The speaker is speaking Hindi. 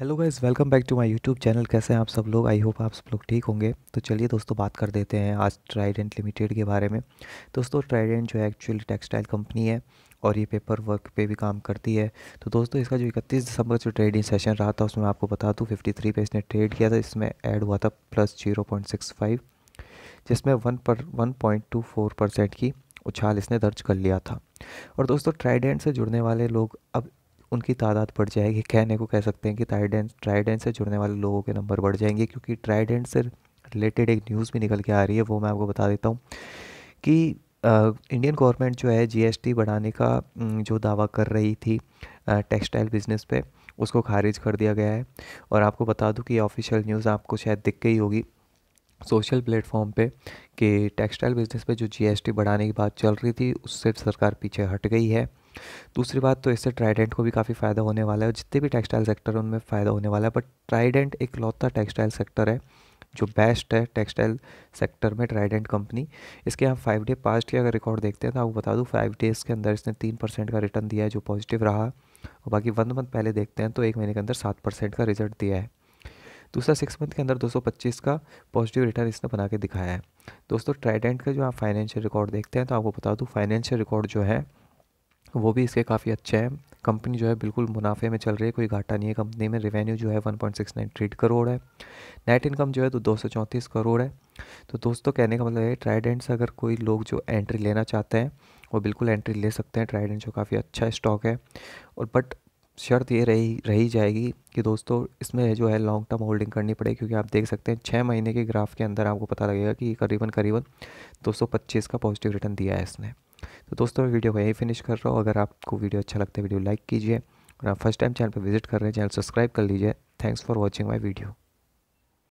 hello guys welcome back to my YouTube channel कैसे हैं आप सब लोग आई होप आप सब लोग ठीक होंगे तो चलिए दोस्तों बात कर देते हैं आज ट्राइडेंट लिमिटेड के बारे में दोस्तों ट्राइडेंट जो है एक्चुअली टेक्सटाइल कंपनी है और ये पेपर वर्क पे भी काम करती है तो दोस्तों इसका जो इकतीस दिसंबर जो ट्रेडिंग सेशन रहा था उसमें आपको बता दूँ फिफ्टी थ्री पे इसने ट्रेड किया था इसमें ऐड हुआ था plus zero point six five जिसमें वन पर one point two four percent की उछाल इसने दर्ज कर लिया था और दोस्तों ट्राइडेंट से जुड़ने वाले लोग अब उनकी तादाद बढ़ जाएगी कहने को कह सकते हैं कि ट्राइडेंट ट्राइडेंट से जुड़ने वाले लोगों के नंबर बढ़ जाएंगे क्योंकि ट्राइडेंट से रिलेटेड एक न्यूज़ भी निकल के आ रही है वो मैं आपको बता देता हूँ कि इंडियन गवर्नमेंट जो है जीएसटी बढ़ाने का जो दावा कर रही थी टेक्सटाइल बिजनेस पे उसको खारिज कर दिया गया है और आपको बता दूं कि ऑफिशियल न्यूज़ आपको शायद दिख गई होगी सोशल प्लेटफॉर्म पे कि टेक्सटाइल बिजनेस पे जो जीएसटी बढ़ाने की बात चल रही थी उससे सरकार पीछे हट गई है दूसरी बात तो इससे ट्राइडेंट को भी काफ़ी फ़ायदा होने वाला है जितने भी टेक्सटाइल सेक्टर है उनमें फ़ायदा होने वाला है बट ट्राइडेंट एक लौता टेक्सटाइल सेक्टर है जो बेस्ट है टेक्सटाइल सेक्टर में ट्राइडेंट कंपनी इसके हम फाइव डे पास्ट के अगर रिकॉर्ड देखते हैं तो आपको बता दूँ फाइव डेज़ के अंदर इसने तीन परसेंट का रिटर्न दिया है जो पॉजिटिव रहा और बाकी वन मंथ पहले देखते हैं तो एक महीने के अंदर सात परसेंट का रिजल्ट दिया है दूसरा सिक्स मंथ के अंदर 225 का पॉजिटिव रिटर्न इसने बना के दिखाया है दोस्तों ट्राइडेंट का जो आप फाइनेंशियल रिकॉर्ड देखते हैं तो आपको बता दूँ फाइनेंशियल रिकॉर्ड जो है वो भी इसके काफ़ी अच्छे हैं कंपनी जो है बिल्कुल मुनाफे में चल रही है कोई घाटा नहीं है कंपनी में रेवेन्यू जो है वन 1.693 करोड़ है नेट इनकम जो है तो दो करोड़ है तो दोस्तों कहने का मतलब है ट्राइडेंट्स से अगर कोई लोग जो एंट्री लेना चाहते हैं वो बिल्कुल एंट्री ले सकते हैं ट्राइडेंट जो काफ़ी अच्छा स्टॉक है और बट शर्त ये रही रही जाएगी कि दोस्तों इसमें जो है लॉन्ग टर्म होल्डिंग करनी पड़ेगी क्योंकि आप देख सकते हैं छः महीने के ग्राफ के अंदर आपको पता लगेगा कि करीबन करीबन पच्चीस का पॉजिटिव रिटर्न दिया है इसने तो दोस्तों वीडियो को यही फिनिश कर रहा हूँ अगर आपको वीडियो अच्छा लगता है वीडियो लाइक कीजिए और आप फर्स्ट टाइम चैनल पर विजिट कर रहे हैं चैनल सब्सक्राइब कर लीजिए thanks for watching my video